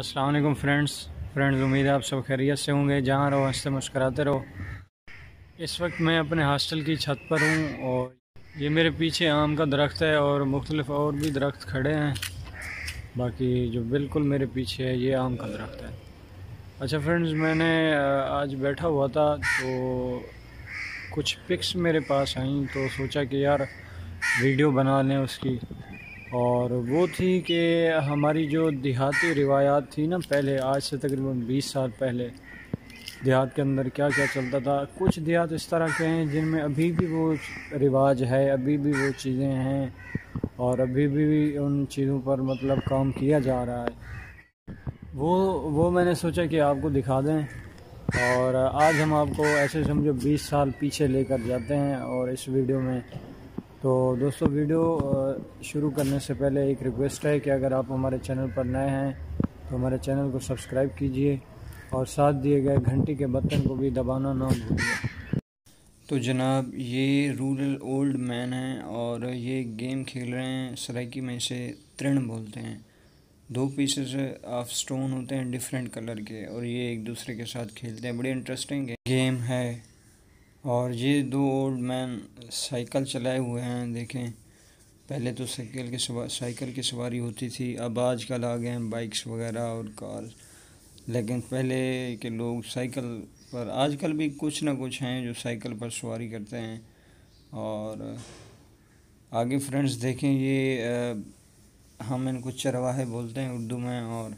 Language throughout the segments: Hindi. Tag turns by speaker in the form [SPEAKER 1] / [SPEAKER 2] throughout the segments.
[SPEAKER 1] अस्सलाम वालेकुम फ्रेंड्स फ्रेंड्स उम्मीद है आप सब खैरियत से होंगे जहाँ रहो हंसते मुस्कराते रहो इस वक्त मैं अपने हॉस्टल की छत पर हूँ और ये मेरे पीछे आम का दरख्त है और मुख्तलिफ और भी दरख्त खड़े हैं बाकी जो बिल्कुल मेरे पीछे है ये आम का दरख्त है अच्छा फ्रेंड्स मैंने आज बैठा हुआ था तो कुछ पिक्स मेरे पास आई तो सोचा कि यार वीडियो बना लें उसकी और वो थी कि हमारी जो देहाती रिवायात थी ना पहले आज से तकरीबन 20 साल पहले देहात के अंदर क्या क्या चलता था कुछ देहात इस तरह के हैं जिनमें अभी भी वो रिवाज है अभी भी वो चीज़ें हैं और अभी भी उन चीज़ों पर मतलब काम किया जा रहा है वो वो मैंने सोचा कि आपको दिखा दें और आज हम आपको ऐसे समझो 20 साल पीछे लेकर जाते हैं और इस वीडियो में तो दोस्तों वीडियो शुरू करने से पहले एक रिक्वेस्ट है कि अगर आप हमारे चैनल पर नए हैं तो हमारे चैनल को सब्सक्राइब कीजिए और साथ दिए गए घंटी के बटन को भी दबाना ना भूलिए
[SPEAKER 2] तो जनाब ये रूरल ओल्ड मैन हैं और ये गेम खेल रहे हैं सराइकी में इसे तृण बोलते हैं दो पीसेस ऑफ स्टोन होते हैं डिफरेंट कलर के और ये एक दूसरे के साथ खेलते हैं बड़े इंटरेस्टिंग गेम है और ये दो ओल्ड मैन साइकिल चलाए हुए हैं देखें पहले तो साइकिल के साइकिल की सवारी होती थी अब आजकल आ गए हैं बाइक्स वगैरह और कार लेकिन पहले के लोग साइकिल पर आजकल भी कुछ ना कुछ हैं जो साइकिल पर सवारी करते हैं और आगे फ्रेंड्स देखें ये आ, हम इनको चरवाहे बोलते हैं उर्दू में और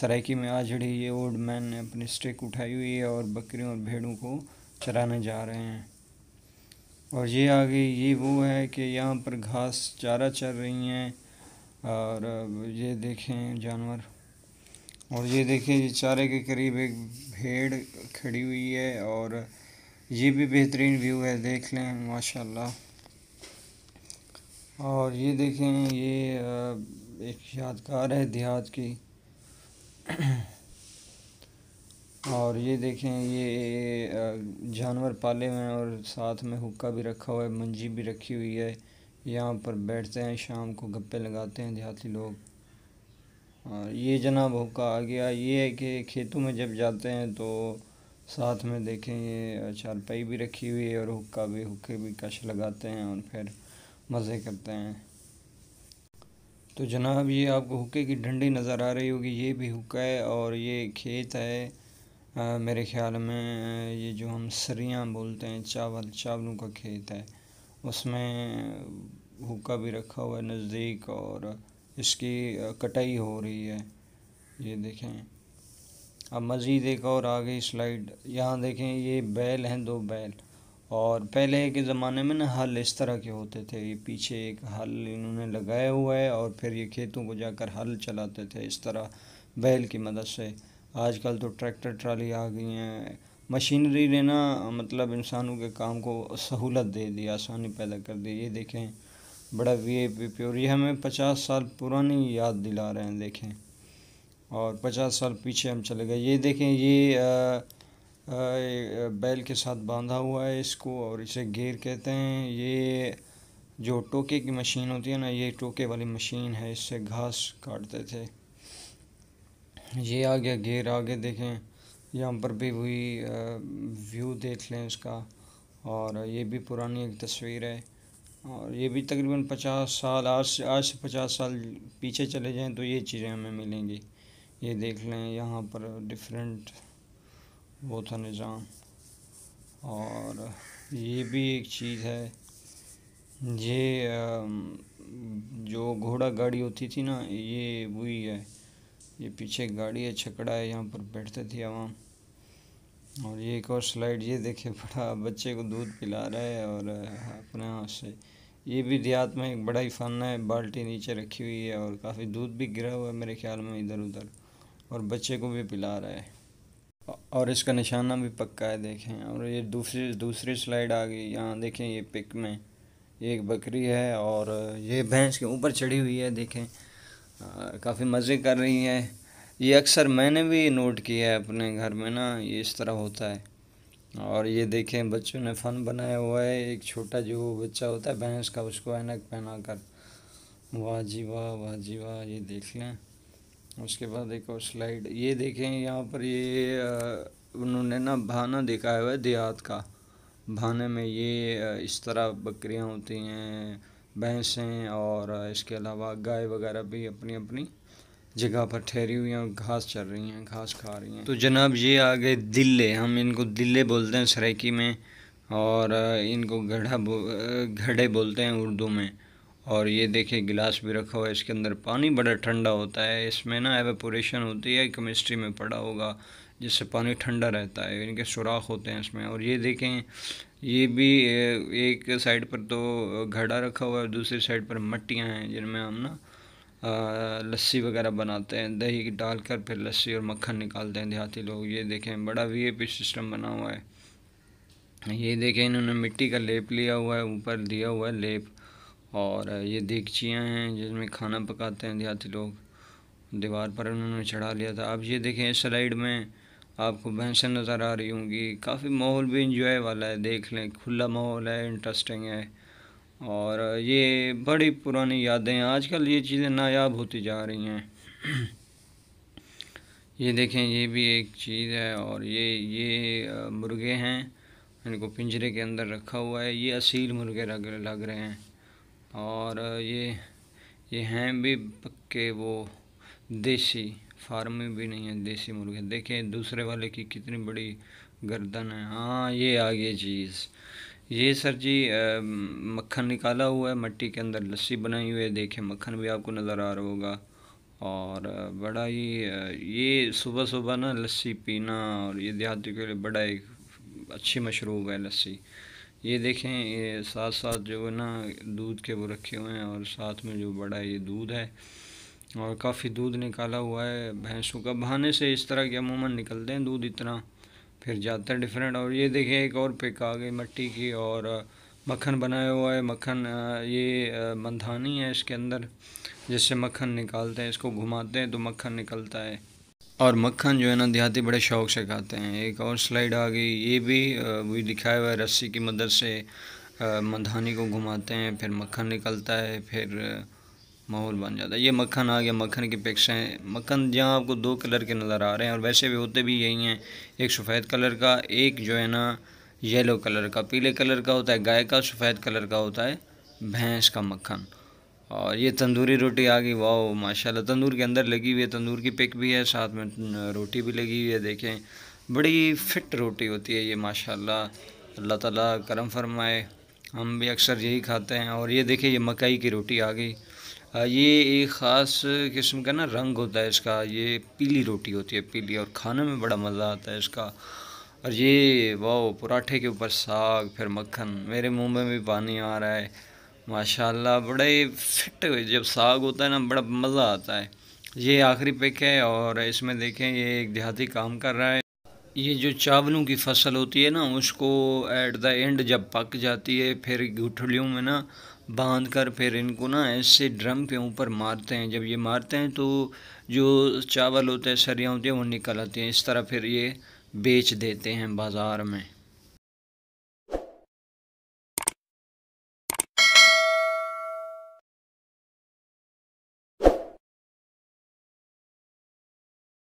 [SPEAKER 2] सराइकी में आज ये ओल्ड मैन ने अपनी स्टिक उठाई हुई है और बकरियों और भेड़ों को चराने जा रहे हैं और ये आगे ये वो है कि यहाँ पर घास चारा चर रही हैं और ये देखें जानवर और ये देखें ये चारे के करीब एक भेड़ खड़ी हुई है और ये भी बेहतरीन व्यू है देख लें माशाल्लाह और ये देखें ये एक यादगार है देहात की और ये देखें ये जानवर पाले हुए हैं और साथ में हुक्का भी रखा हुआ है मंजी भी रखी हुई है यहाँ पर बैठते हैं शाम को गप्पे लगाते हैं देहाती लोग और ये जनाब हुक्का आ गया ये है कि खेतों में जब जाते हैं तो साथ में देखें ये चारपाई भी रखी हुई है और हुक्का भी हुक्के भी कश लगाते हैं और फिर मज़े करते हैं तो जनाब ये आपको हुक्के की डंडी नज़र आ रही होगी ये भी हुक्का है और ये खेत है आ, मेरे ख्याल में ये जो हम सरियाँ बोलते हैं चावल चावलों का खेत है उसमें हुक्का भी रखा हुआ है नज़दीक और इसकी कटाई हो रही है ये देखें अब मज़ीद एक और आ गई स्लाइड यहाँ देखें ये बैल हैं दो बैल और पहले के ज़माने में ना हल इस तरह के होते थे ये पीछे एक हल इन्होंने लगाया हुआ है और फिर ये खेतों को जाकर हल चलाते थे इस तरह बैल की मदद से आजकल तो ट्रैक्टर ट्राली आ गई हैं मशीनरी ने ना मतलब इंसानों के काम को सहूलत दे दी आसानी पैदा कर दी ये देखें बड़ा वी ए पी प्योर ये हमें पचास साल पुरानी याद दिला रहे हैं देखें और पचास साल पीछे हम चले गए ये देखें ये आ, आ, बैल के साथ बांधा हुआ है इसको और इसे गेर कहते हैं ये जो टोके की मशीन होती है ना ये टोके वाली मशीन है इससे घास काटते थे ये आ गया गेयर आगे देखें यहाँ पर भी वही व्यू देख लें इसका और ये भी पुरानी एक तस्वीर है और ये भी तकरीबन पचास साल आज से आज से पचास साल पीछे चले जाएं तो ये चीज़ें हमें मिलेंगी ये देख लें यहाँ पर डिफरेंट वो था निज़ाम और ये भी एक चीज़ है ये जो घोड़ा गाड़ी होती थी ना ये वही है ये पीछे गाड़ी है छकड़ा है यहाँ पर बैठते थे वहाँ और ये एक और स्लाइड ये देखे बड़ा बच्चे को दूध पिला रहा है और हाँ, अपने हाथ से ये भी देहात में एक बड़ा ही फन है बाल्टी नीचे रखी हुई है और काफ़ी दूध भी गिरा हुआ है मेरे ख्याल में इधर उधर और बच्चे को भी पिला रहा है और इसका निशाना भी पक्का है देखें और ये दूसरी दूसरी स्लाइड आ गई यहाँ देखें ये पिक में ये एक बकरी है और ये भैंस के ऊपर चढ़ी हुई है देखें हाँ, काफ़ी मज़े कर रही हैं ये अक्सर मैंने भी नोट किया है अपने घर में ना ये इस तरह होता है और ये देखें बच्चों ने फ़न बनाया हुआ है एक छोटा जो बच्चा होता है भैंस का उसको ऐनक पहना कर वाह जी वाह वाह जी वाह ये देख लें उसके बाद एक और स्लाइड ये देखें यहाँ पर ये उन्होंने ना भाना दिखाया हुआ है देहात का भाने में ये इस तरह बकरियाँ होती हैं भैंसें और इसके अलावा गाय वगैरह भी अपनी अपनी जगह पर ठहरी हुई हैं और घास चल रही हैं घास खा रही हैं तो जनाब ये आ गए दिल्ले हम इनको दिल्ले बोलते हैं सरेकी में और इनको गढ़ा बो, बोलते हैं उर्दू में और ये देखिए गिलास भी रखा हुआ है इसके अंदर पानी बड़ा ठंडा होता है इसमें ना एवेपोरेशन होती है केमिस्ट्री में पड़ा होगा जिससे पानी ठंडा रहता है इनके सुराख होते हैं इसमें और ये देखें ये भी एक साइड पर तो घड़ा रखा हुआ है दूसरी साइड पर मट्टियाँ हैं जिनमें हम ना लस्सी वगैरह बनाते हैं दही डालकर फिर लस्सी और मक्खन निकालते हैं देहाती लोग ये देखें बड़ा वी पी सिस्टम बना हुआ है ये देखें इन्होंने मिट्टी का लेप लिया हुआ है ऊपर दिया हुआ है लेप और ये देगचियाँ हैं जिसमें खाना पकाते हैं देहाती लोग दीवार पर उन्होंने चढ़ा लिया था अब ये देखें स्लाइड में आपको भैंसें नज़र आ रही होंगी काफ़ी माहौल भी इंजॉय वाला है देख लें खुला माहौल है इंटरेस्टिंग है और ये बड़ी पुरानी यादें हैं आजकल ये चीज़ें नायाब होती जा रही हैं ये देखें ये भी एक चीज़ है और ये ये मुर्गे हैं इनको पिंजरे के अंदर रखा हुआ है ये असील मुर्गे लग लग रहे हैं और ये ये हैं भी पक्के वो देसी फार्म में भी नहीं है देसी मुर्गे देखें दूसरे वाले की कितनी बड़ी गर्दन है हाँ ये आ गई चीज़ ये सर जी मक्खन निकाला हुआ है मट्टी के अंदर लस्सी बनाई हुई है देखें मक्खन भी आपको नज़र आ रहा होगा और बड़ा ही ये सुबह सुबह ना लस्सी पीना और ये देहातियों के लिए बड़ा एक अच्छी मशरूब है लस्सी ये देखें ये साथ साथ जो है ना दूध के वो रखे हुए हैं और साथ में जो बड़ा ये दूध है और काफ़ी दूध निकाला हुआ है भैंसों का बहाने से इस तरह के अमूमन निकलते हैं दूध इतना फिर जाता है डिफरेंट और ये देखिए एक और पिक आ गई मिट्टी की और मक्खन बनाया हुआ है मक्खन ये मंधानी है इसके अंदर जिससे मक्खन निकालते हैं इसको घुमाते हैं तो मक्खन निकलता है और मक्खन जो है ना देहाती बड़े शौक से खाते हैं एक और स्लाइड आ गई ये भी वही दिखाया हुआ है रस्सी की मदद से मंधानी को घुमाते हैं फिर मक्खन निकलता है फिर माहौल बन जाता है ये मक्खन आ गया मक्खन की हैं मक्खन जहाँ आपको दो कलर के नज़र आ रहे हैं और वैसे भी होते भी यही हैं एक सफ़ेद कलर का एक जो है ना येलो कलर का पीले कलर का होता है गाय का सफ़ेद कलर का होता है भैंस का मक्खन और ये तंदूरी रोटी आ गई वाह माशाल्लाह तंदूर के अंदर लगी हुई है तंदूर की पिक भी है साथ में रोटी भी लगी हुई है देखें बड़ी फिट रोटी होती है ये माशाल्लाह अल्लाह ताला करम फरमाए हम भी अक्सर यही खाते हैं और ये देखें ये मकई की रोटी आ गई ये एक ख़ास किस्म का ना रंग होता है इसका ये पीली रोटी होती है पीली और खाने में बड़ा मज़ा आता है इसका और ये वाह पराठे के ऊपर साग फिर मक्खन मेरे मुंह में भी पानी आ रहा है माशाल्लाह बड़े फिट जब साग होता है ना बड़ा मज़ा आता है ये आखिरी पिक है और इसमें देखें ये एक देहाती काम कर रहा है ये जो चावलों की फसल होती है ना उसको एट द एंड जब पक जाती है फिर गुठलियों में ना बांध कर फिर इनको ना ऐसे ड्रम के ऊपर मारते हैं जब ये मारते हैं तो जो चावल होते हैं सरियाँ होती हैं वो निकल आती हैं इस तरह फिर ये बेच देते हैं बाज़ार में